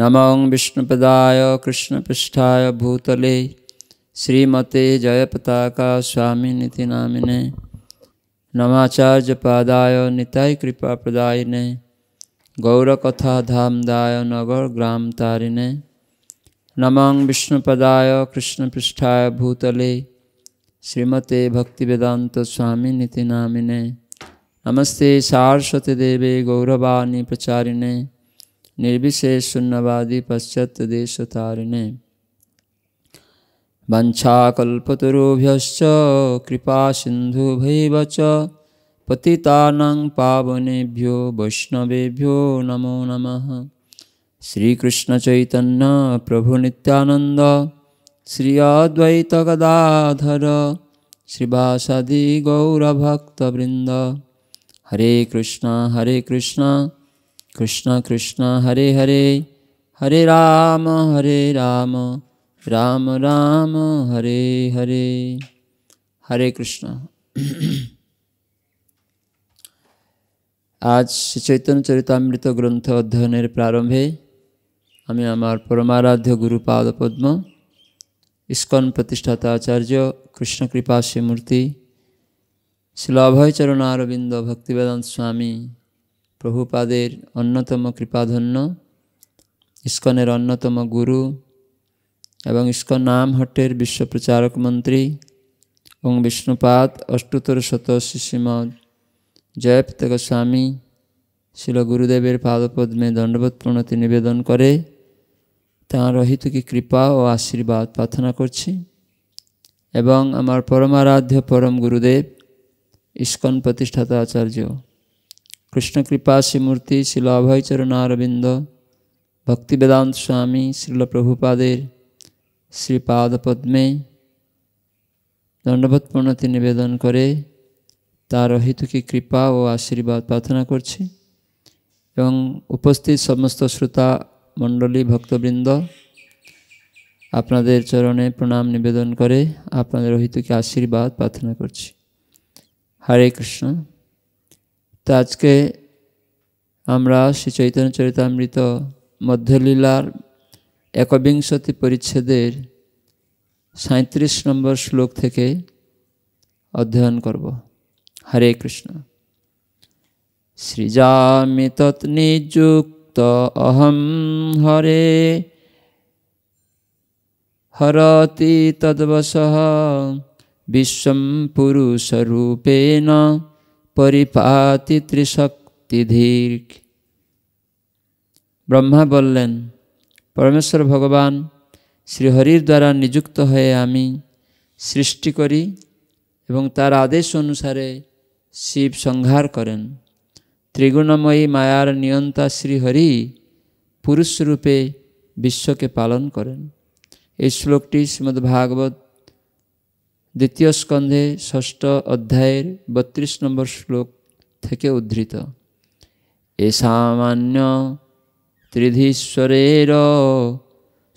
नमो विष्णुपदाय कृष्णपृष्ठाय भूतले श्रीमते जयपताका स्वामी नीति नामिने नमाचार्य पादाय निताय कृपा प्रदायिने गौरकथा नगर ग्राम तारिणे नमो विष्णुपदाय कृष्णपृष्ठाय भूतले श्रीमते भक्तिवेदांत स्वामी नीति नामिने नमस्ते सारस्वती देवे गौरवाणी प्रचारिणे निर्विशेष शून्यवादी पश्चात देश तारिणे वंशाकल्पतरुभ्यश्च कृपा सिंधु च पावनेभ्यो वैष्णवेभ्यो नमो प्रभु निनंद श्री अद्वैतगदाधर श्रीवासदी गौरभक्तवृंद हरे कृष्ण हरे कृष्ण কৃষ্ণ কৃষ্ণ হরে হরে হরে রাম হরে রাম রাম রাম হরে হরে হরে কৃষ্ণ আজ চৈতন্য চরিতামৃত গ্রন্থ অধ্যয়নের প্রারম্ভে আমি আমার পরমারাধ্য গুরুপাদ পদ্ম ইস্কন প্রতিষ্ঠাতা আচার্য কৃষ্ণকৃপা শ্রীমূর্তি শ্রীল অভয়চরণ অরবিন্দ ভক্তিবেদান্ত স্বামী প্রভুপাদের অন্যতম কৃপাধন্য ইস্কনের অন্যতম গুরু এবং ইস্কন নাম হটের বিশ্বপ্রচারক মন্ত্রী এবং বিষ্ণুপাদ অষ্টোত্তর শত শ্রীশ্রীমদ জয়প্ত গোস্বামী শিল গুরুদেবের পাদপদ্মে দণ্ডবত প্রণতি নিবেদন করে তাঁর রহিতকে কৃপা ও আশীর্বাদ প্রার্থনা করছি এবং আমার পরমারাধ্য পরম গুরুদেব ইস্কন প্রতিষ্ঠাতা আচার্য কৃষ্ণ কৃপা শ্রীমূর্তি শ্রীল অভয়চরণ अभय चरणारविंद भक्ति वेदांत स्वामी श्रील प्रभुपादेर শ্রীপাদ পদ্মে দণ্ডবোধ প্রণতি নিবেদন করে তার অহেতুকি কৃপা ও আশীর্বাদ প্রার্থনা করছি এবং উপস্থিত সমস্ত শ্রোতা মণ্ডলী ভক্তবৃন্দ আপনাদের চরণে প্রণাম নিবেদন করে আপনাদের অহেতুকি আশীর্বাদ প্রার্থনা করছি হরে কৃষ্ণ তো আজকে আমরা শ্রী চৈতন্য চরিতামৃত মধ্যলীলার একবিংশতি পরিচ্ছেদের সাঁত্রিশ নম্বর শ্লোক থেকে অধ্যয়ন করব হরে কৃষ্ণ সৃজামি তৎনিযুক্ত অহম হরে হরতি তদবশ বিশ্বম পুরুষরূপেণ পরিপাতি ত্রিশক্তিধীর ব্রহ্মা বললেন পরমেশ্বর ভগবান শ্রীহরির দ্বারা নিযুক্ত হয়ে আমি সৃষ্টি করি এবং তার আদেশ অনুসারে শিব সংহার করেন ত্রিগুণময়ী মায়ার নিয়ন্তা শ্রীহরি পুরুষরূপে বিশ্বকে পালন করেন এই শ্লোকটি শ্রীমদ্ভাগবত দ্বিতীয় স্কন্ধে ষষ্ঠ অধ্যায়ের বত্রিশ নম্বর শ্লোক থেকে উদ্ধৃত এ সামান্য ত্রিধীশ্বরের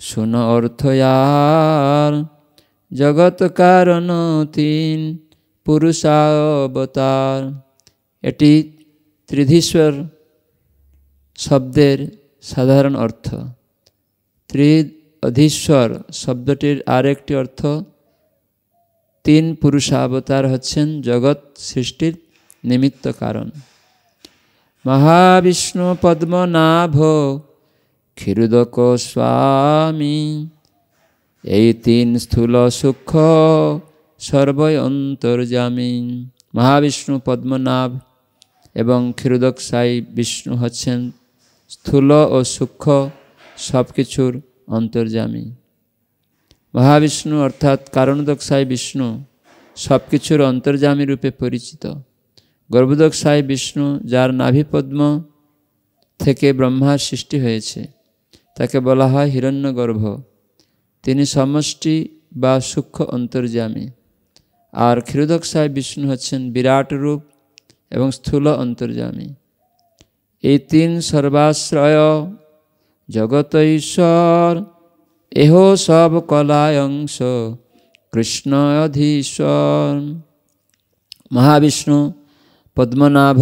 শুন অর্থয়ার জগৎ কারণ তিন পুরুষাবতার এটি ত্রিধীশ্বর শব্দের সাধারণ অর্থ ত্রিধীশ্বর শব্দটির আরেকটি অর্থ তিন পুরুষাবতার হচ্ছেন জগৎ সৃষ্টির নিমিত্ত কারণ মহাবিষ্ণু পদ্মনাভ ক্ষীরুদক স্বামী এই তিন স্থূল সুখ সর্বই অন্তর্জামী মহাবিষ্ণু পদ্মনাভ এবং ক্ষীরুদক সাই বিষ্ণু হচ্ছেন স্থূল ও সূক্ষ্ম সব কিছুর অন্তর্জামী মহাবিষ্ণু অর্থাৎ সাই বিষ্ণু সব কিছুর অন্তর্জামী রূপে পরিচিত সাই বিষ্ণু যার নাভিপদ্ম থেকে ব্রহ্মার সৃষ্টি হয়েছে তাকে বলা হয় হিরণ্যগর্ভ তিনি সমষ্টি বা সূক্ষ্ম অন্তর্জামী আর সাই বিষ্ণু হচ্ছেন বিরাট রূপ এবং স্থূল অন্তর্জামী এই তিন সর্বাশ্রয় জগত ঈশ্বর এহ সব কলায়ংশ কৃষ্ণ অধীশ্বর মহাবিষ্ণু পদ্মনাভ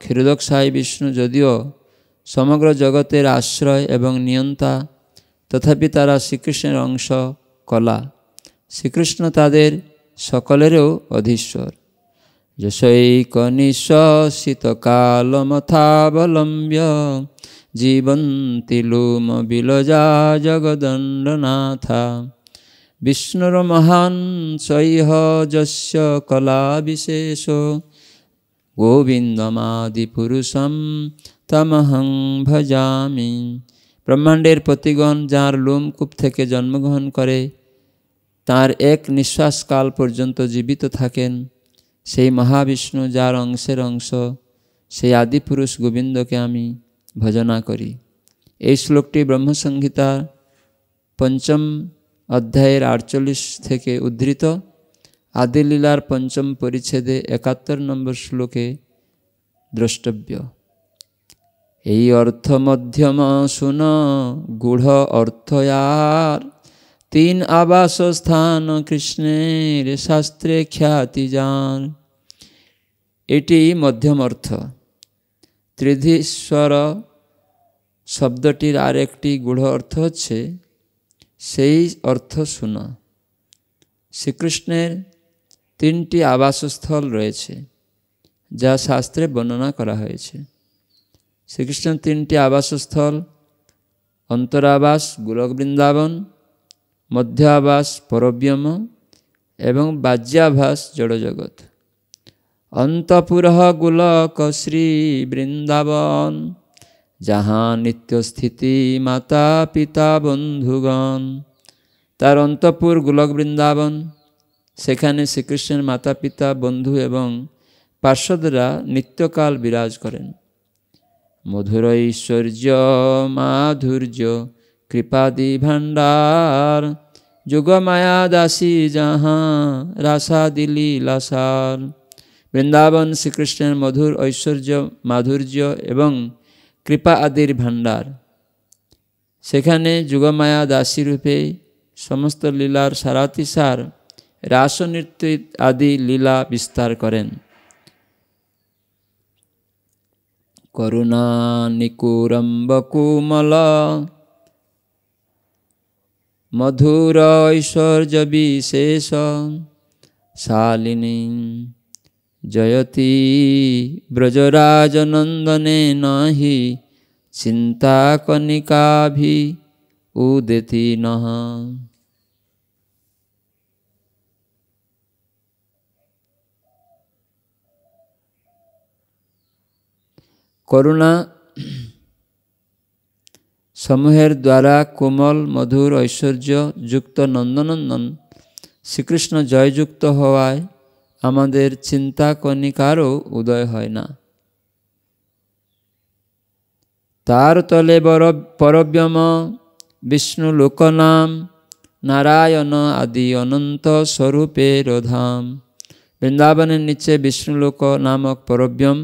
ক্ষীরদক সাই বিষ্ণু যদিও সমগ্র জগতের আশ্রয় এবং নিয়ন্তা তথাপি তারা শ্রীকৃষ্ণের অংশ কলা শ্রীকৃষ্ণ তাদের সকলেরও অধীশ্বর যশৈক নিঃশীতকালমথাবলম্ব্য জীবন্তি লোম বিলজা জগদণ্ডনাথ বিষ্ণুর্মহান সৈহ বিশেষ কলাবিশেষ গোবিন্দমাদিপুরুষম তমহং ভজামি ব্রহ্মাণ্ডের প্রতিগণ যার লোমকূপ থেকে জন্মগ্রহণ করে তার এক নিঃশ্বাসকাল পর্যন্ত জীবিত থাকেন সেই মহাবিষ্ণু যার অংশের অংশ সেই আদিপুরুষ গোবিন্দকে আমি ভজনা করি এই শ্লোকটি ব্রহ্মসংহিতা পঞ্চম অধ্যায়ের আটচল্লিশ থেকে উদ্ধৃত আদিলীলার পঞ্চম পরিচ্ছেদে একাত্তর নম্বর শ্লোকে দ্রষ্টব্য এই অর্থ মধ্যম শুন গূঢ় অর্থয়ার তিন আবাস স্থান কৃষ্ণের শাস্ত্রে খ্যাতি যান এটি মধ্যম অর্থ ত্রিধীশ্বর শব্দটির আর একটি গূঢ় অর্থ হচ্ছে সেই অর্থ শোনা শ্রীকৃষ্ণের তিনটি আবাসস্থল রয়েছে যা শাস্ত্রে বর্ণনা করা হয়েছে শ্রীকৃষ্ণের তিনটি আবাসস্থল অন্তরাবাস গোলক বৃন্দাবন মধ্য আবাস পরব্যম এবং বাহ্যাভাস জড়জগত অন্তপুরহ গুলক শ্রী বৃন্দাবন যাহা নিত্যস্থিতি মাতা পিতা বন্ধুগণ তার অন্তপুর গোলক বৃন্দাবন সেখানে শ্রীকৃষ্ণের মাতা পিতা বন্ধু এবং পার্শ্বদরা নিত্যকাল বিরাজ করেন মধুর ঐশ্বর্য মাধুর্য কৃপাদি ভাণ্ডার যুগমায়া দাসী যাহা রাসা দিলি লাসার বৃন্দাবন শ্রীকৃষ্ণের মধুর ঐশ্বর্য মাধুর্য এবং কৃপা আদির ভাণ্ডার সেখানে যুগমায়া দাসী রূপে সমস্ত লীলার সারাতিসার রাসনৃত্য আদি লীলা বিস্তার করেন করুণা নিকুরম্ব কুমল মধুর ঐশ্বর্য বিশেষ শালিনী জয়তি ব্রজরাজ নন্দনে নহি চিন্তা কণিকাভি উদেতি নহ করুণা সমূহের দ্বারা কোমল মধুর ঐশ্বর্য যুক্ত নন্দনন্দন শ্রীকৃষ্ণ জয়যুক্ত হওয়ায় আমাদের চিন্তা কণিকারও উদয় হয় না তার তলে বর পরব্যম বিষ্ণু লোকনাম নারায়ণ আদি অনন্ত স্বরূপে রধাম বৃন্দাবনের নিচে বিষ্ণুলোক নামক পরব্যম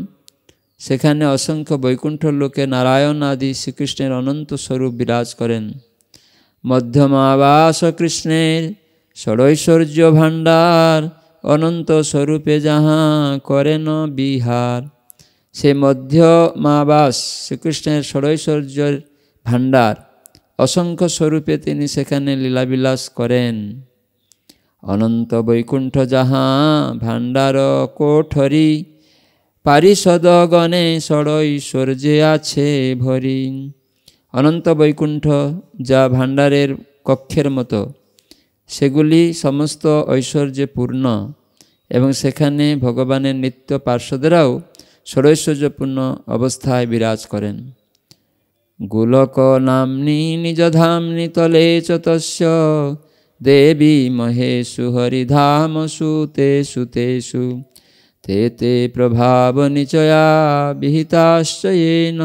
সেখানে অসংখ্য বৈকুণ্ঠ লোকে নারায়ণ আদি শ্রীকৃষ্ণের অনন্ত স্বরূপ বিরাজ করেন মধ্যম আবাস কৃষ্ণের ষড়ৈশ্বর্য ভাণ্ডার অনন্ত স্বরূপে যাহা করেন বিহার সে মধ্য বাস শ্রীকৃষ্ণের ষড়ৈশ্বর্যের ভাণ্ডার অসংখ্য স্বরূপে তিনি সেখানে লীলাবিলাস করেন অনন্ত বৈকুণ্ঠ যাহা ভাণ্ডার কোঠরি পারিষদগণে ষড়ৈশ্বর্যে আছে ভরি অনন্ত বৈকুণ্ঠ যা ভাণ্ডারের কক্ষের মতো সেগুলি সমস্ত ঐশ্বর্যপূর্ণ এবং সেখানে ভগবানের নিত্য পার্শ্বদেরাও ষড়ৈশ্বর্যপূর্ণ অবস্থায় বিরাজ করেন গোলক নাম্নি নিজধাম্নি তলে চতস্য দেবী মহেশু হরিধামসু সুতে সুতেষু তে তে প্রভাব নিচয়া বিহিতাশ্চয়েন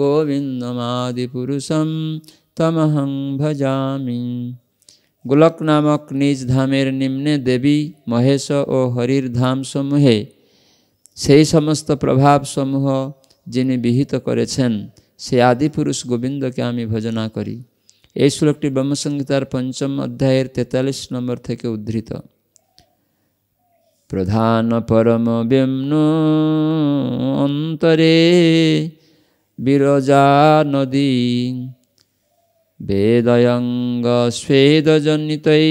গোবিন্দমাদিপুরুষম তমহং ভজামি গোলক নামক নিজ ধামের নিম্নে দেবী মহেশ ও হরির ধাম সমূহে সেই সমস্ত প্রভাবসমূহ যিনি বিহিত করেছেন সে আদিপুরুষ গোবিন্দকে আমি ভজনা করি এই শ্লোকটি ব্রহ্মসংহিতার পঞ্চম অধ্যায়ের তেতাল্লিশ নম্বর থেকে উদ্ধৃত প্রধান পরম বিম্ন অন্তরে বিরজা নদী বেদয়ঙ্গ স্বেদজনিতৈ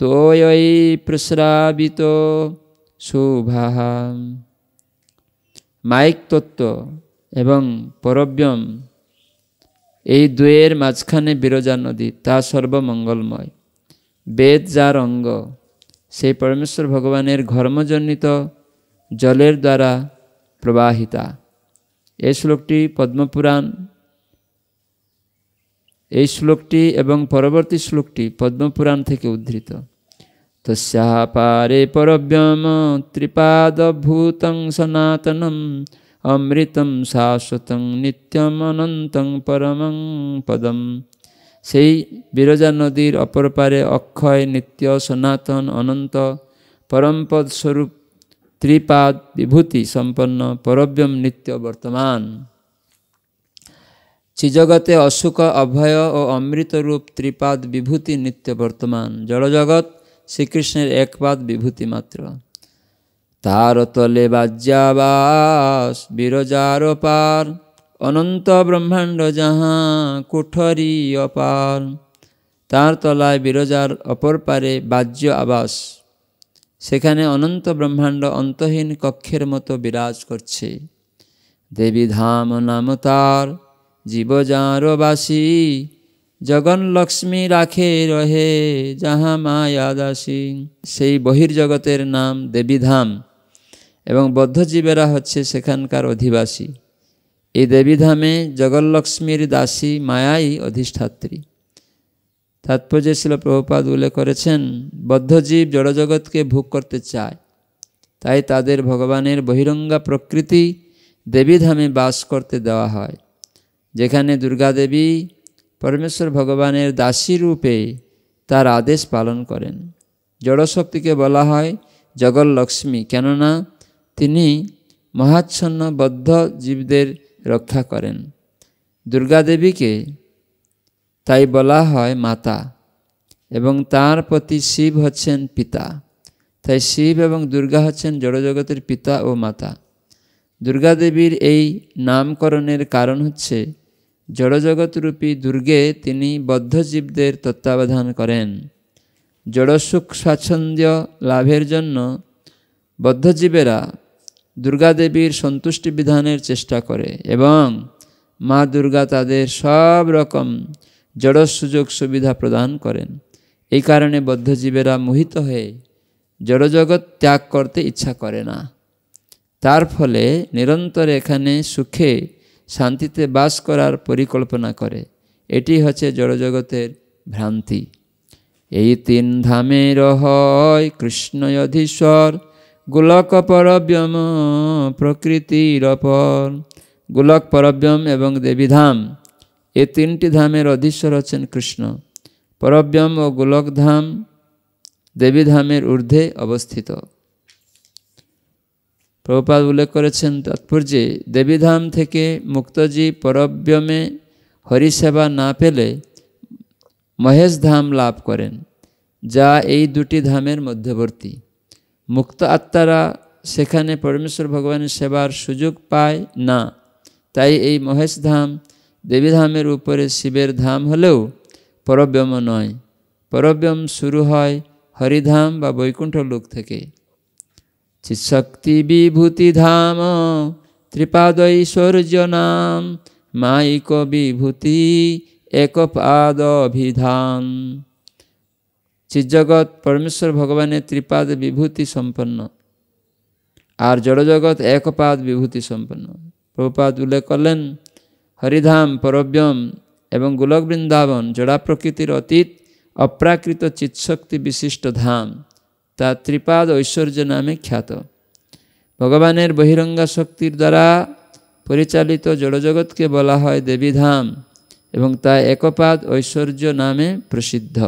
তোয়ই প্রস্রাবিত শুভাহ মাইক তত্ত্ব এবং পরব্যম এই দুয়ের মাঝখানে বিরজা নদী তা সর্বমঙ্গলময় বেদ যার অঙ্গ সেই পরমেশ্বর ভগবানের ঘর্মজনিত জলের দ্বারা প্রবাহিতা এই শ্লোকটি পদ্মপুরাণ এই শ্লোকটি এবং পরবর্তী শ্লোকটি পদ্মপুরাণ থেকে উদ্ধৃত তস্যাপারে পরব্যম ত্রিপাদভূতং সনাতনম অমৃতম শাশ্বতং নিত্যম অনন্তং পরমং পদম সেই বিরজা নদীর অপরপারে অক্ষয় নিত্য সনাতন অনন্ত পরমপদ ত্রিপাদ বিভূতি সম্পন্ন পরব্যম নিত্য বর্তমান শ্রীজগতে অশোক অভয় ও অমৃতরূপ ত্রিপাদ বিভূতি নিত্য বর্তমান জড়জগৎ শ্রীকৃষ্ণের একপাদ বিভূতি মাত্র তার তলে বাজ্যাবাস বিরজার পার অনন্ত ব্রহ্মাণ্ড যাহা কুঠরি অপার তার তলায় বিরজার অপর পারে বাজ্য আবাস সেখানে অনন্ত ব্রহ্মাণ্ড অন্তহীন কক্ষের মতো বিরাজ করছে দেবী ধাম নাম তার জীব যাঁর জগন লক্ষ্মী রাখে রহে যাহা মায়া দাসী সেই বহির্জগতের নাম দেবীধাম এবং বদ্ধজীবেরা হচ্ছে সেখানকার অধিবাসী এই দেবীধামে জগল্লক্ষ্মীর দাসী মায়াই অধিষ্ঠাত্রী তাৎপর্য ছিল প্রভুপাদ উল্লেখ করেছেন বদ্ধজীব জড়জগৎকে ভোগ করতে চায় তাই তাদের ভগবানের বহিরঙ্গা প্রকৃতি দেবীধামে বাস করতে দেওয়া হয় যেখানে দুর্গাদেবী পরমেশ্বর ভগবানের দাসী রূপে তার আদেশ পালন করেন জড়শক্তিকে বলা হয় জগল লক্ষ্মী কেননা তিনি মহাচ্ছন্ন বদ্ধ জীবদের রক্ষা করেন দুর্গাদেবীকে তাই বলা হয় মাতা এবং তার প্রতি শিব হচ্ছেন পিতা তাই শিব এবং দুর্গা হচ্ছেন জড়জগতের পিতা ও মাতা দুর্গাদেবীর এই নামকরণের কারণ হচ্ছে জড়জগৎরূপী দুর্গে তিনি বদ্ধজীবদের তত্ত্বাবধান করেন জড়সুখ স্বাচ্ছন্দ্য লাভের জন্য বদ্ধজীবেরা দুর্গাদেবীর সন্তুষ্টি বিধানের চেষ্টা করে এবং মা দুর্গা তাদের সব রকম জড় সুযোগ সুবিধা প্রদান করেন এই কারণে বদ্ধজীবেরা মোহিত হয়ে জড়জগৎ ত্যাগ করতে ইচ্ছা করে না তার ফলে নিরন্তর এখানে সুখে শান্তিতে বাস করার পরিকল্পনা করে এটি হচ্ছে জড়জগতের ভ্রান্তি এই তিন ধামের হয় কৃষ্ণ অধীশ্বর গোলক পরব্যম প্রকৃতির অপর গোলক পরব্যম এবং দেবীধাম এ তিনটি ধামের অধীশ্বর হচ্ছেন কৃষ্ণ পরব্যম ও গোলকধাম দেবীধামের ঊর্ধ্বে অবস্থিত প্রপাদ উল্লেখ করেছেন তাৎপর্যে দেবীধাম থেকে মুক্তজি পরব্যমে হরিসেবা না পেলে মহেশ ধাম লাভ করেন যা এই দুটি ধামের মধ্যবর্তী মুক্ত আত্মারা সেখানে পরমেশ্বর ভগবানের সেবার সুযোগ পায় না তাই এই মহেশ ধাম দেবীধামের উপরে শিবের ধাম হলেও পরব্যম নয় পরব্যম শুরু হয় হরিধাম বা বৈকুণ্ঠ লোক থেকে চিৎশক্তি বিভূতি বিভূতিধাম ত্রিপাদৈশ্বর্য নাম মাইক বিভূতি একপাদভিধান চিৎজগৎ পরমেশ্বর ভগবানের ত্রিপাদ বিভূতি সম্পন্ন আর জড়জগৎ একপাদ বিভূতি সম্পন্ন প্রভুপাদ উল্লেখ করলেন হরিধাম পরব্যম এবং গোলক বৃন্দাবন জড়া প্রকৃতির অতীত অপ্রাকৃত চিৎশক্তি বিশিষ্ট ধাম তা ত্রিপাদ ঐশ্বর্য নামে খ্যাত ভগবানের বহিরঙ্গা শক্তির দ্বারা পরিচালিত জড়জগৎকে বলা হয় দেবীধাম এবং তা একপাদ ঐশ্বর্য নামে প্রসিদ্ধ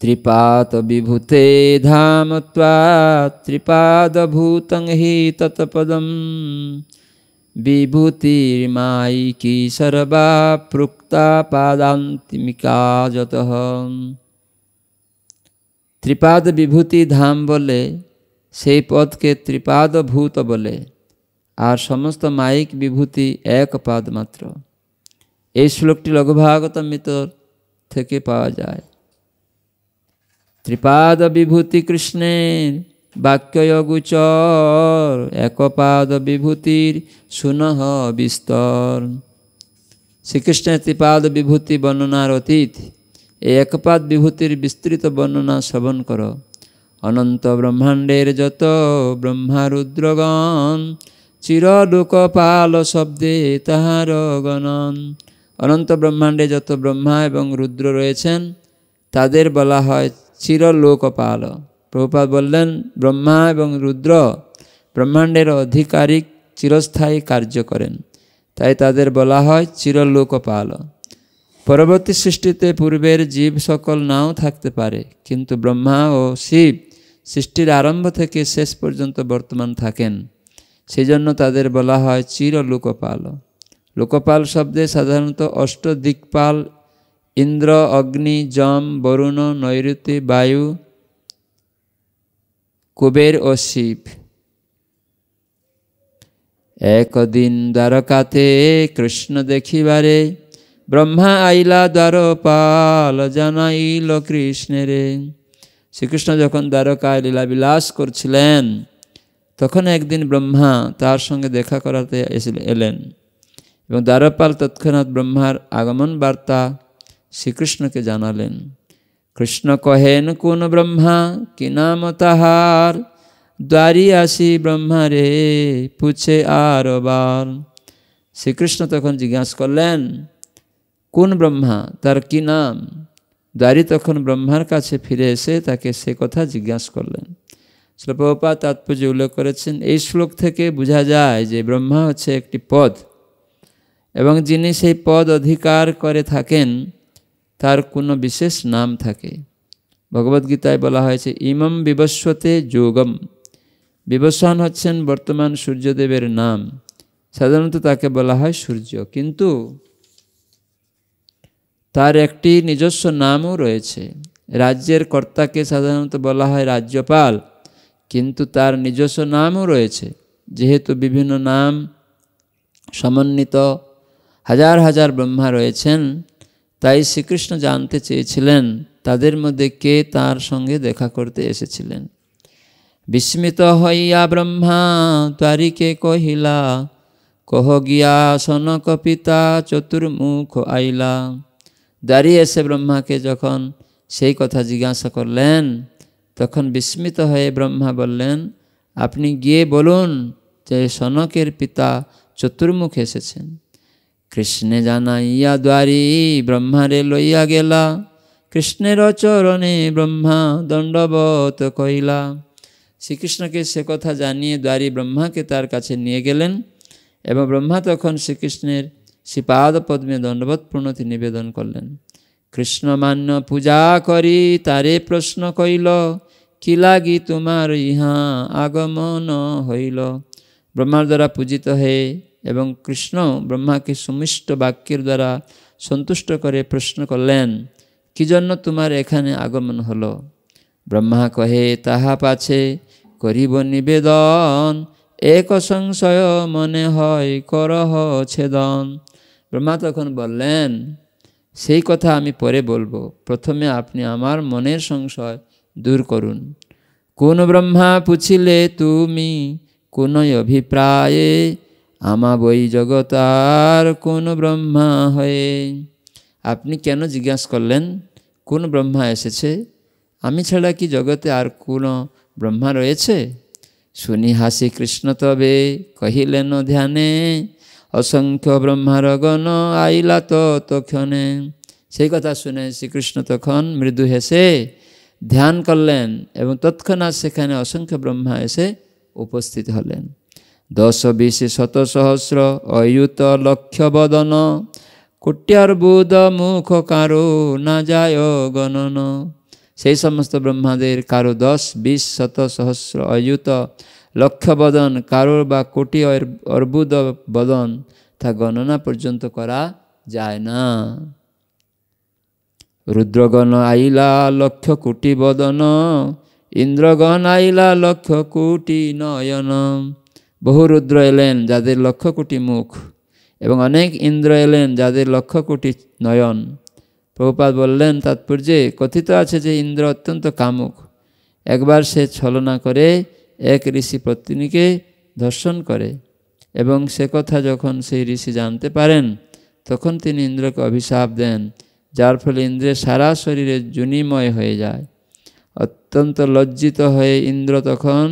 ত্রিপাত বিভূতে ধাম ত্রিপাদভূতং হি তৎপদম মাইকি সর্বা প্রুক্তা পাদান্তিমিকা যত ত্রিপাদ বিভূতি ধাম বলে সেই পদকে ত্রিপাদ ভূত বলে আর সমস্ত মাইক বিভূতি এক পাদ মাত্র এই শ্লোকটি লঘুভাগত মিতর থেকে পাওয়া যায় ত্রিপাদ বিভূতি কৃষ্ণের বাক্যয়গুচর একপাদ বিভূতির সুনহ বিস্তর শ্রীকৃষ্ণের ত্রিপাদ বিভূতি বর্ণনার অতীত এই একপাদ বিভূতির বিস্তৃত বর্ণনা শ্রবণ কর অনন্ত ব্রহ্মাণ্ডের যত ব্রহ্মারুদ্রগণ চিরলোকপাল শব্দে তাহার গণন অনন্ত ব্রহ্মাণ্ডে যত ব্রহ্মা এবং রুদ্র রয়েছেন তাদের বলা হয় চিরলোকপাল প্রভুপাল বললেন ব্রহ্মা এবং রুদ্র ব্রহ্মাণ্ডের অধিকারিক চিরস্থায়ী কার্য করেন তাই তাদের বলা হয় চিরলোকপাল পরবর্তী সৃষ্টিতে পূর্বের জীব সকল নাও থাকতে পারে কিন্তু ব্রহ্মা ও শিব সৃষ্টির আরম্ভ থেকে শেষ পর্যন্ত বর্তমান থাকেন সেই জন্য তাদের বলা হয় চির লোকপাল লোকপাল শব্দে সাধারণত অষ্ট দিকপাল ইন্দ্র অগ্নি যম বরুণ নৈরুতি বায়ু কুবের ও শিব একদিন দ্বারকাতে কৃষ্ণ দেখিবারে ব্রহ্মা আইলা দ্বারপাল জানাইল কৃষ্ণের শ্রীকৃষ্ণ যখন দ্বারকায় বিলাস করছিলেন তখন একদিন ব্রহ্মা তার সঙ্গে দেখা করাতে এসে এলেন এবং দ্বারপাল তৎক্ষণাৎ ব্রহ্মার আগমন বার্তা শ্রীকৃষ্ণকে জানালেন কৃষ্ণ কহেন কোন ব্রহ্মা কি নাম তাহার দ্বারি আসি ব্রহ্মা রে পুছে আর বার শ্রীকৃষ্ণ তখন জিজ্ঞাসা করলেন কোন ব্রহ্মা তার কি নাম দ্বারি তখন ব্রহ্মার কাছে ফিরে এসে তাকে সে কথা জিজ্ঞাসা করলেন শ্লোপা তাৎপর্য উল্লেখ করেছেন এই শ্লোক থেকে বোঝা যায় যে ব্রহ্মা হচ্ছে একটি পদ এবং যিনি সেই পদ অধিকার করে থাকেন তার কোনো বিশেষ নাম থাকে ভগবদ্গীতায় বলা হয়েছে ইমম বিবস্বতে যোগম বিবস্বান হচ্ছেন বর্তমান সূর্যদেবের নাম সাধারণত তাকে বলা হয় সূর্য কিন্তু তার একটি নিজস্ব নামও রয়েছে রাজ্যের কর্তাকে সাধারণত বলা হয় রাজ্যপাল কিন্তু তার নিজস্ব নামও রয়েছে যেহেতু বিভিন্ন নাম সমন্বিত হাজার হাজার ব্রহ্মা রয়েছেন তাই শ্রীকৃষ্ণ জানতে চেয়েছিলেন তাদের মধ্যে কে তার সঙ্গে দেখা করতে এসেছিলেন বিস্মিত হইয়া ব্রহ্মা তারিকে কহিলা কহ গিয়া সনক পিতা চতুর্মুখ আইলা দাঁড়িয়ে এসে ব্রহ্মাকে যখন সেই কথা জিজ্ঞাসা করলেন তখন বিস্মিত হয়ে ব্রহ্মা বললেন আপনি গিয়ে বলুন যে সনকের পিতা চতুর্মুখ এসেছেন কৃষ্ণে জানাইয়া দ্বারি ব্রহ্মারে লইয়া গেলা কৃষ্ণের চরণে ব্রহ্মা দণ্ডবত কহিলা শ্রীকৃষ্ণকে সে কথা জানিয়ে দ্বারি ব্রহ্মাকে তার কাছে নিয়ে গেলেন এবং ব্রহ্মা তখন শ্রীকৃষ্ণের সে পাদপদ্মে দণ্ডবত প্রণতি নিবেদন করলেন কৃষ্ণমান্য পূজা করি তারে প্রশ্ন কইল কি লাগি তোমার ইহা আগমন হইল ব্রহ্মার দ্বারা পূজিত হে এবং কৃষ্ণ ব্রহ্মাকে সুমিষ্ট বাক্যের দ্বারা সন্তুষ্ট করে প্রশ্ন করলেন কি জন্য তোমার এখানে আগমন হল ব্রহ্মা কহে তাহা পাছে করিব নিবেদন এক সংশয় মনে হয় করহ ছেদন ব্রহ্মা তখন বললেন সেই কথা আমি পরে বলবো প্রথমে আপনি আমার মনের সংশয় দূর করুন কোন ব্রহ্মা পুছিলে তুমি কোন অভিপ্রায়ে আমা বই জগতার কোন ব্রহ্মা হয়ে আপনি কেন জিজ্ঞাসা করলেন কোন ব্রহ্মা এসেছে আমি ছাড়া কি জগতে আর কোন ব্রহ্মা রয়েছে শুনি হাসি কৃষ্ণ তবে কহিলেন ধ্যানে অসংখ্য ব্রহ্মারগণ আইলা তো তখনে সেই কথা শুনে শ্রীকৃষ্ণ তখন মৃদু হেসে ধ্যান করলেন এবং তৎক্ষণাৎ সেখানে অসংখ্য ব্রহ্মা এসে উপস্থিত হলেন দশ বিশ শত সহস্র অয়ুত লক্ষ্য বদন কোট্যার্বুদ মুখ কারো না যায় গণন সেই সমস্ত ব্রহ্মাদের কারো দশ বিশ শত সহস্র অয়ুত লক্ষবদন কারোর বা কোটি অর্বুদ বদন তা গণনা পর্যন্ত করা যায় না রুদ্রগণ আইলা লক্ষ কোটি বদন ইন্দ্রগণ আইলা লক্ষ কোটি নয়ন বহু রুদ্র এলেন যাদের লক্ষ কোটি মুখ এবং অনেক ইন্দ্র এলেন যাদের লক্ষ কোটি নয়ন প্রভুপাত বললেন তাৎপর্যে কথিত আছে যে ইন্দ্র অত্যন্ত কামুক একবার সে ছলনা করে এক ঋষি পত্নীকে ধর্ষণ করে এবং সে কথা যখন সেই ঋষি জানতে পারেন তখন তিনি ইন্দ্রকে অভিশাপ দেন যার ফলে ইন্দ্রের সারা শরীরে জুনিময় হয়ে যায় অত্যন্ত লজ্জিত হয়ে ইন্দ্র তখন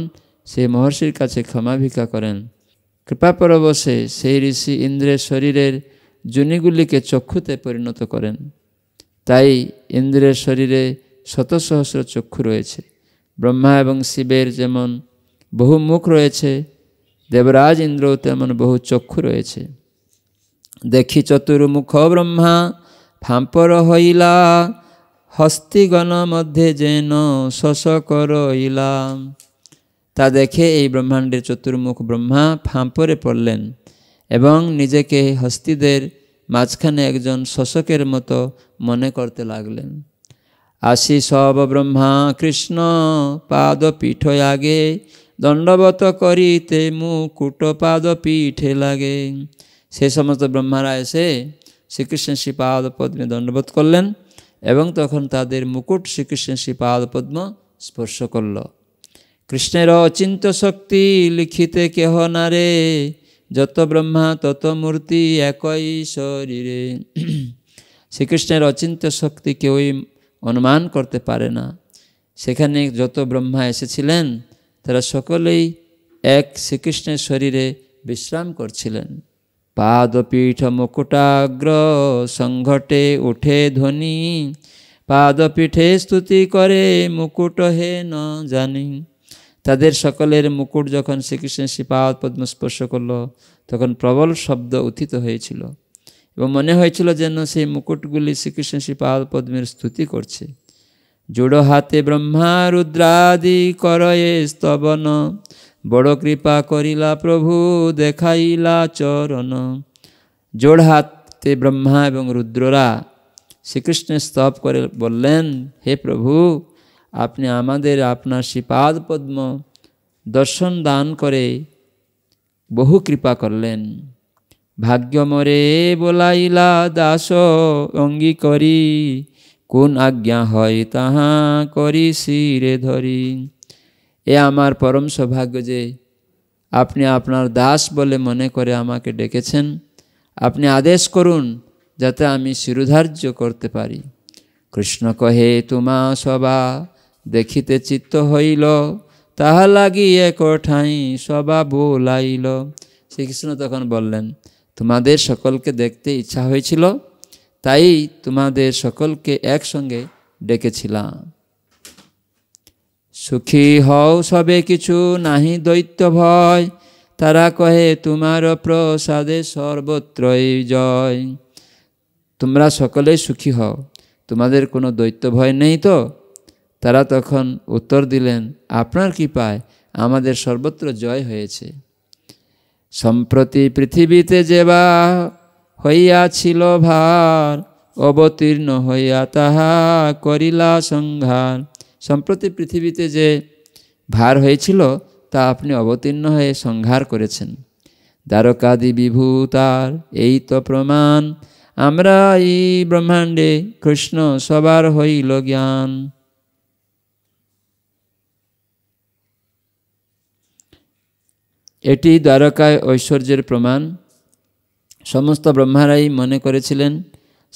সেই মহর্ষির কাছে ক্ষমা ভিক্ষা করেন কৃপা বসে সেই ঋষি ইন্দ্রের শরীরের জুনিগুলিকে চক্ষুতে পরিণত করেন তাই ইন্দ্রের শরীরে শত সহস্র চক্ষু রয়েছে ব্রহ্মা এবং শিবের যেমন বহু মুখ রয়েছে দেবরাজ ইন্দ্র তেমন বহু চক্ষু রয়েছে দেখি চতুর্মুখ ব্রহ্মা ফাম্পর হইলা হস্তিগণ মধ্যে যেন শশ করইলা তা দেখে এই ব্রহ্মাণ্ডের চতুর্মুখ ব্রহ্মা ফাম্পরে পড়লেন এবং নিজেকে হস্তিদের মাঝখানে একজন শশকের মতো মনে করতে লাগলেন আসি সব ব্রহ্মা কৃষ্ণ পাদ পীঠ আগে দণ্ডবত করিতে মুকুটপাদ পিঠে লাগে সে সমস্ত ব্রহ্মারা এসে শ্রীকৃষ্ণ শ্রীপাদ পদ্মে দণ্ডবোধ করলেন এবং তখন তাদের মুকুট শ্রীকৃষ্ণ শ্রীপাদ পদ্ম স্পর্শ করল কৃষ্ণের অচিন্ত শক্তি লিখিতে কেহ না রে যত ব্রহ্মা তত মূর্তি একই শরীরে শ্রীকৃষ্ণের অচিন্ত শক্তি কেউই অনুমান করতে পারে না সেখানে যত ব্রহ্মা এসেছিলেন তারা সকলেই এক শ্রীকৃষ্ণের শরীরে বিশ্রাম করছিলেন পাদপীঠ মুকুটাগ্র সংঘটে উঠে ধ্বনি পাদপীঠে স্তুতি করে মুকুট হে ন জানি তাদের সকলের মুকুট যখন শ্রীকৃষ্ণের শ্রীপাদ পদ্ম স্পর্শ করল তখন প্রবল শব্দ উত্থিত হয়েছিল এবং মনে হয়েছিল যেন সেই মুকুটগুলি শ্রীকৃষ্ণ শ্রীপাদ পদ্মের স্তুতি করছে জুড়ো হাতে ব্রহ্মা রুদ্রাদি করয়ে স্তবন বড় কৃপা করিলা প্রভু দেখাইলা চরণ জোড় হাতে ব্রহ্মা এবং রুদ্ররা শ্রীকৃষ্ণের স্তব করে বললেন হে প্রভু আপনি আমাদের আপনার শ্রীপাদ পদ্ম দর্শন দান করে বহু কৃপা করলেন ভাগ্যমরে বোলাইলা দাস অঙ্গী করি কোন আজ্ঞা হয় তাহা করি শিরে ধরি এ আমার পরম সৌভাগ্য যে আপনি আপনার দাস বলে মনে করে আমাকে ডেকেছেন আপনি আদেশ করুন যাতে আমি শিরোধার্য করতে পারি কৃষ্ণ কহে তোমা সবা দেখিতে চিত্ত হইল তাহা লাগি এক ঠাই সবা বোলাইল শ্রীকৃষ্ণ তখন বললেন তোমাদের সকলকে দেখতে ইচ্ছা হয়েছিল তাই তোমাদের সকলকে একসঙ্গে ডেকেছিলাম সুখী হও সবে কিছু নাহি দৈত্য ভয় তারা কহে তোমার প্রসাদে সর্বত্রই জয় তোমরা সকলে সুখী হও তোমাদের কোনো দৈত্য ভয় নেই তো তারা তখন উত্তর দিলেন আপনার কৃপায় আমাদের সর্বত্র জয় হয়েছে সম্প্রতি পৃথিবীতে যেবা হইয়াছিল ভার অবতীর্ণ হইয়া তাহা করিলা সংহার সম্প্রতি পৃথিবীতে যে ভার হয়েছিল তা আপনি অবতীর্ণ হয়ে সংহার করেছেন দ্বারকাদি বিভূতার এই তো প্রমাণ আমরা এই ব্রহ্মাণ্ডে কৃষ্ণ সবার হইল জ্ঞান এটি দ্বারকায় ঐশ্বর্যের প্রমাণ সমস্ত ব্রহ্মারাই মনে করেছিলেন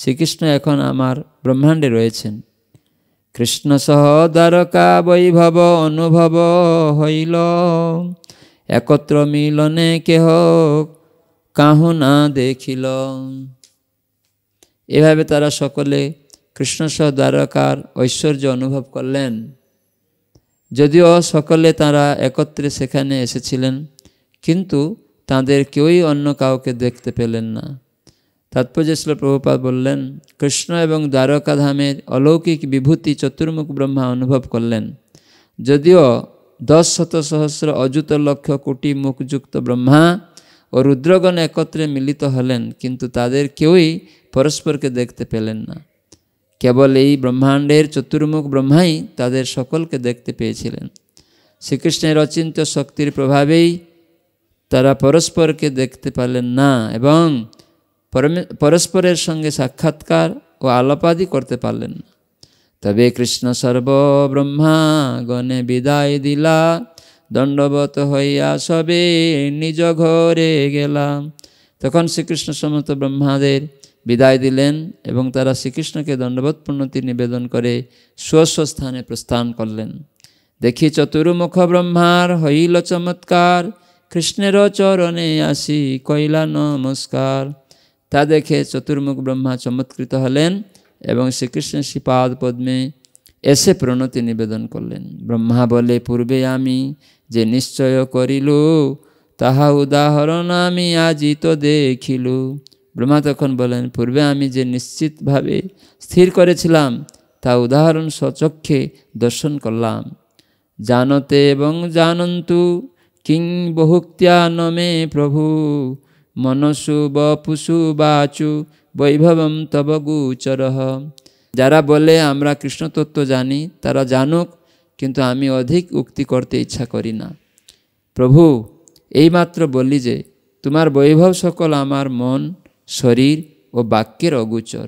শ্রীকৃষ্ণ এখন আমার ব্রহ্মাণ্ডে রয়েছেন কৃষ্ণ সহ দ্বারকা বৈভব অনুভব হইল একত্র মিলনে কেহ কাহু না দেখিল এভাবে তারা সকলে কৃষ্ণ সহ দ্বারকার ঐশ্বর্য অনুভব করলেন যদিও সকলে তারা একত্রে সেখানে এসেছিলেন কিন্তু তাঁদের কেউই অন্য কাউকে দেখতে পেলেন না তাৎপর্য ছিল বললেন কৃষ্ণ এবং দ্বারকাধামের অলৌকিক বিভূতি চতুর্মুখ ব্রহ্মা অনুভব করলেন যদিও দশ শত সহস্র অযুত লক্ষ কোটি মুখযুক্ত ব্রহ্মা ও রুদ্রগণ একত্রে মিলিত হলেন কিন্তু তাদের কেউই পরস্পরকে দেখতে পেলেন না কেবল এই ব্রহ্মাণ্ডের চতুর্মুখ ব্রহ্মাই তাদের সকলকে দেখতে পেয়েছিলেন শ্রীকৃষ্ণের অচিন্ত্য শক্তির প্রভাবেই তারা পরস্পরকে দেখতে পারলেন না এবং পরস্পরের সঙ্গে সাক্ষাৎকার ও আলাপাদি করতে পারলেন না তবে কৃষ্ণ সর্বব্রহ্মা গণে বিদায় দিলা দণ্ডবত হইয়া সবে নিজ ঘরে গেলাম তখন শ্রীকৃষ্ণ সমস্ত ব্রহ্মাদের বিদায় দিলেন এবং তারা শ্রীকৃষ্ণকে দণ্ডবত পূর্ণতি নিবেদন করে স্থানে প্রস্থান করলেন দেখি চতুর্মুখ ব্রহ্মার হইল চমৎকার কৃষ্ণের চরণে আসি কইলা নমস্কার তা দেখে চতুর্মুখ ব্রহ্মা চমৎকৃত হলেন এবং শ্রীকৃষ্ণ শ্রীপাদ পদ্মে এসে প্রণতি নিবেদন করলেন ব্রহ্মা বলে পূর্বে আমি যে নিশ্চয় করিল তাহা উদাহরণ আমি আজি তো দেখিল ব্রহ্মা তখন বলেন পূর্বে আমি যে নিশ্চিতভাবে স্থির করেছিলাম তা উদাহরণ স্বচক্ষে দর্শন করলাম জানতে এবং জানন্তু কিং বহুক্তিয়া নমে প্রভু মনসু বপুসু বাচু বৈভবম তব গুচর যারা বলে আমরা কৃষ্ণতত্ত্ব জানি তারা জানুক কিন্তু আমি অধিক উক্তি করতে ইচ্ছা করি না প্রভু এইমাত্র বলি যে তোমার বৈভব সকল আমার মন শরীর ও বাক্যের অগুচর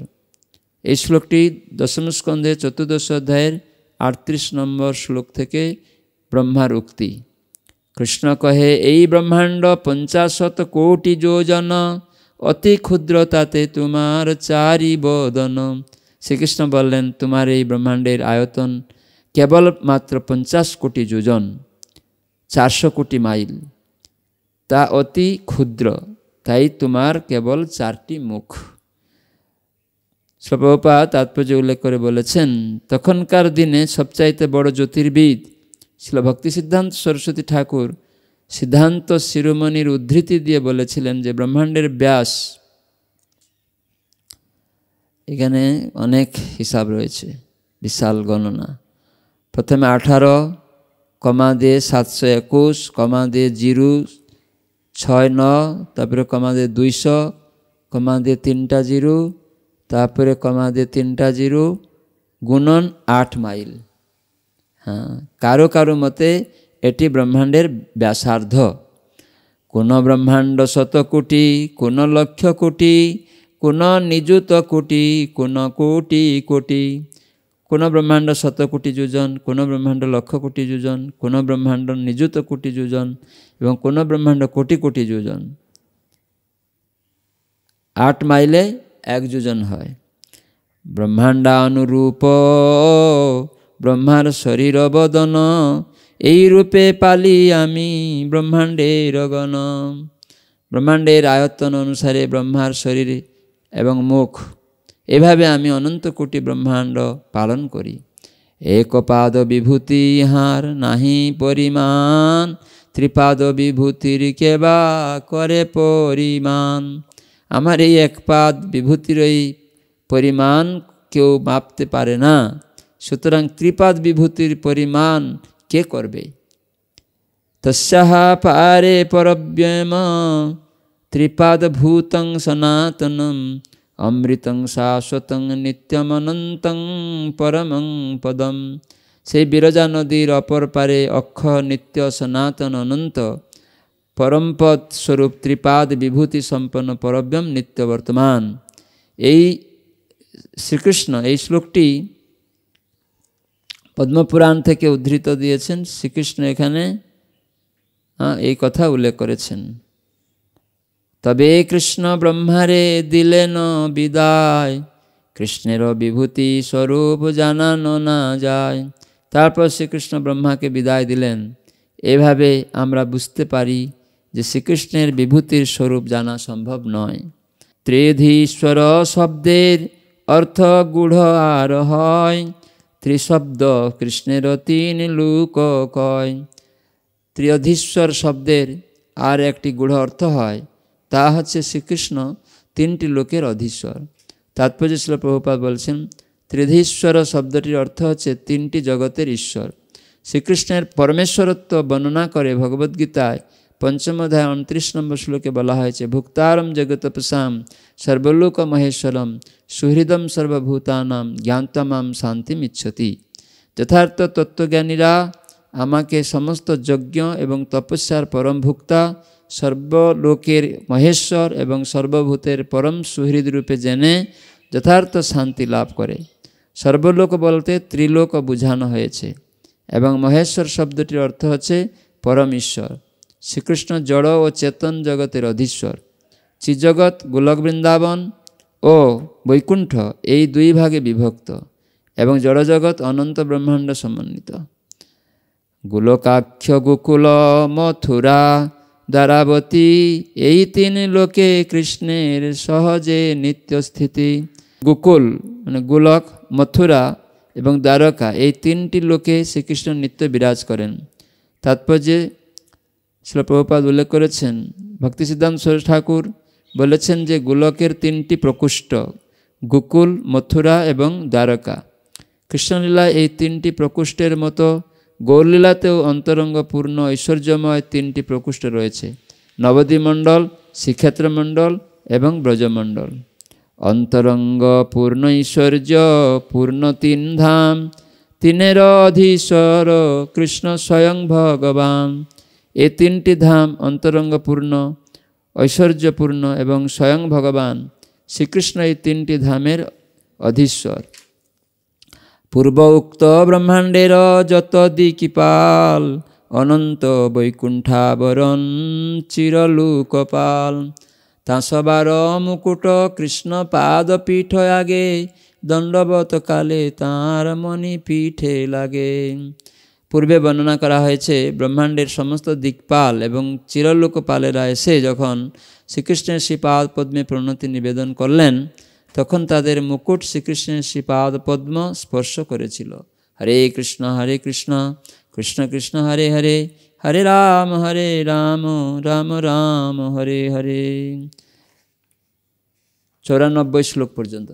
এই শ্লোকটি দশম স্কন্ধে চতুর্দশ অধ্যায়ের আটত্রিশ নম্বর শ্লোক থেকে ব্রহ্মার উক্তি কৃষ্ণ কহে এই ব্রহ্মাণ্ড পঞ্চাশত কোটি যোজন অতি ক্ষুদ্র তাতে তোমার চারি বদন শ্রীকৃষ্ণ বললেন তোমার এই ব্রহ্মাণ্ডের আয়তন কেবল মাত্র পঞ্চাশ কোটি যোজন চারশো কোটি মাইল তা অতি ক্ষুদ্র তাই তোমার কেবল চারটি মুখ সর্বপা তাৎপর্য উল্লেখ করে বলেছেন তখনকার দিনে সবচাইতে বড় জ্যোতির্বিদ শিল ভক্তি সিদ্ধান্ত সরস্বতী ঠাকুর সিদ্ধান্ত শিরোমণির উদ্ধৃতি দিয়ে বলেছিলেন যে ব্রহ্মাণ্ডের ব্যাস এখানে অনেক হিসাব রয়েছে বিশাল গণনা প্রথমে আঠারো কমা দিয়ে সাতশো একুশ কমা দিয়ে জিরো ছয় ন তারপরে কমা দিয়ে দুইশো কমা দিয়ে তিনটা জিরো তারপরে কমা দিয়ে তিনটা জিরো গুণন আট মাইল হ্যাঁ কারো কারো মতে এটি ব্রহ্মাণ্ডের ব্যাসার্ধ কোন ব্রহ্মাণ্ড শত কোটি কোন লক্ষ কোটি কোন নিযুত কোটি কোন কোটি কোটি কোন ব্রহ্মাণ্ড শতকোটি যোজন কোন ব্রহ্মাণ্ড লক্ষ কোটি যোজন কোন ব্রহ্মাণ্ড নিযুত কোটি যোজন এবং কোন ব্রহ্মাণ্ড কোটি কোটি যোজন আট মাইলে এক যোজন হয় ব্রহ্মাণ্ডানুরূপ ব্রহ্মার শরীর বদন এই রূপে পালি আমি ব্রহ্মাণ্ডের গণ ব্রহ্মাণ্ডের আয়তন অনুসারে ব্রহ্মার শরীর এবং মুখ এভাবে আমি অনন্ত কোটি ব্রহ্মাণ্ড পালন করি এক পাদ বিভূতি হার নাহি পরিমাণ ত্রিপাদ বিভূতির কেবা করে পরিমাণ আমার এই এক পাদ বিভূতির এই পরিমাণ কেউ মাপতে পারে না সুতরাং ত্রিপাদ বিভূতির পরিমাণ কে করবে তস্যাহা পারে পরব্যম ত্রিপাদ ভূতং সনাতনম অমৃতং শাশ্বতং নিত্যমনন্তং পরমং পদম সেই বিরজা নদীর অপর পারে অক্ষ নিত্য সনাতন অনন্ত পরমপদ স্বরূপ ত্রিপাদ বিভূতি সম্পন্ন পরব্যম নিত্য বর্তমান এই শ্রীকৃষ্ণ এই শ্লোকটি পদ্মপুরাণ থেকে উদ্ধৃত দিয়েছেন শ্রীকৃষ্ণ এখানে এই কথা উল্লেখ করেছেন তবে কৃষ্ণ ব্রহ্মারে দিলেন বিদায় কৃষ্ণেরও বিভূতি স্বরূপ জানানো না যায় তারপর শ্রীকৃষ্ণ ব্রহ্মাকে বিদায় দিলেন এভাবে আমরা বুঝতে পারি যে শ্রীকৃষ্ণের বিভূতির স্বরূপ জানা সম্ভব নয় ত্রিধীশ্বর শব্দের অর্থ গূঢ় আর হয় ত্রিশব্দ কৃষ্ণের তিন লুক কয় ত্রিয়ধীশ্বর শব্দের আর একটি গূঢ় অর্থ হয় তা হচ্ছে শ্রীকৃষ্ণ তিনটি লোকের অধীশ্বর তাৎপর্য ছিল প্রভুপাত বলছেন ত্রিধীশ্বর শব্দটির অর্থ হচ্ছে তিনটি জগতের ঈশ্বর শ্রীকৃষ্ণের পরমেশ্বরত্ব বর্ণনা করে ভগবদ্গীতায় পঞ্চম অধ্যায় উনত্রিশ নম্বর শ্লোকে বলা হয়েছে ভুক্তারম জগতপসাম সর্বলোক মহেশ্বরম সুহৃদম সর্বভূতানাম জ্ঞানতমাম শান্তিম ইচ্ছতি যথার্থ তত্ত্বজ্ঞানীরা আমাকে সমস্ত যজ্ঞ এবং তপস্যার পরম ভুক্তা সর্বলোকের মহেশ্বর এবং সর্বভূতের পরম সুহৃদ রূপে জেনে যথার্থ শান্তি লাভ করে সর্বলোক বলতে ত্রিলোক বুঝানো হয়েছে এবং মহেশ্বর শব্দটির অর্থ হচ্ছে পরম ঈশ্বর শ্রীকৃষ্ণ জড় ও চেতন জগতের অধীশ্বর শ্রীজগৎ গোলক বৃন্দাবন ও বৈকুণ্ঠ এই দুই ভাগে বিভক্ত এবং জড়জগৎ অনন্ত ব্রহ্মাণ্ড সমন্বিত গোলকাক্ষ গোকুল মথুরা দ্বারাবতী এই তিন লোকে কৃষ্ণের সহজে নিত্যস্থিতি স্থিতি গোকুল মানে গোলক মথুরা এবং দ্বারকা এই তিনটি লোকে শ্রীকৃষ্ণ নিত্য বিরাজ করেন তাৎপর্যে প্রভুপাদ উল্লেখ করেছেন ভক্তি সিদ্ধান্ত সরোজ ঠাকুর বলেছেন যে গোলকের তিনটি প্রকোষ্ঠ গোকুল মথুরা এবং দ্বারকা কৃষ্ণলীলা এই তিনটি প্রকোষ্ঠের মতো গৌরলীলাতেও অন্তরঙ্গপূর্ণ ঐশ্বর্যময় তিনটি প্রকোষ্ঠ রয়েছে নবদ্বীমণ্ডল শ্রীক্ষেত্রমণ্ডল এবং ব্রজমণ্ডল অন্তরঙ্গ পূর্ণ ঐশ্বর্য পূর্ণ তিন ধাম তিনের অধীশ্বর কৃষ্ণ স্বয়ং ভগবান এই তিনটি ধাম অন্তরঙ্গপূর্ণ ঐশ্বর্যপূর্ণ এবং স্বয়ং ভগবান শ্রীকৃষ্ণ এই তিনটি ধামের অধীশ্বর পূর্ব উক্ত ব্রহ্মাণ্ডের যত দিকিপাল অনন্ত বৈকুণ্ঠাবরণ চিরলুকপাল সবার মুকুট কৃষ্ণ পাদ পীঠ আগে দণ্ডবত কালে তাঁর মণি পিঠে লাগে পূর্বে বর্ণনা করা হয়েছে ব্রহ্মাণ্ডের সমস্ত দিকপাল এবং চিরলোকপালেরা এসে যখন শ্রীকৃষ্ণের শ্রীপাদ পদ্মে প্রণতি নিবেদন করলেন তখন তাদের মুকুট শ্রীকৃষ্ণের শ্রীপাদ পদ্ম স্পর্শ করেছিল হরে কৃষ্ণ হরে কৃষ্ণ কৃষ্ণ কৃষ্ণ হরে হরে হরে রাম হরে রাম রাম রাম হরে হরে চৌরানব্বই শ্লোক পর্যন্ত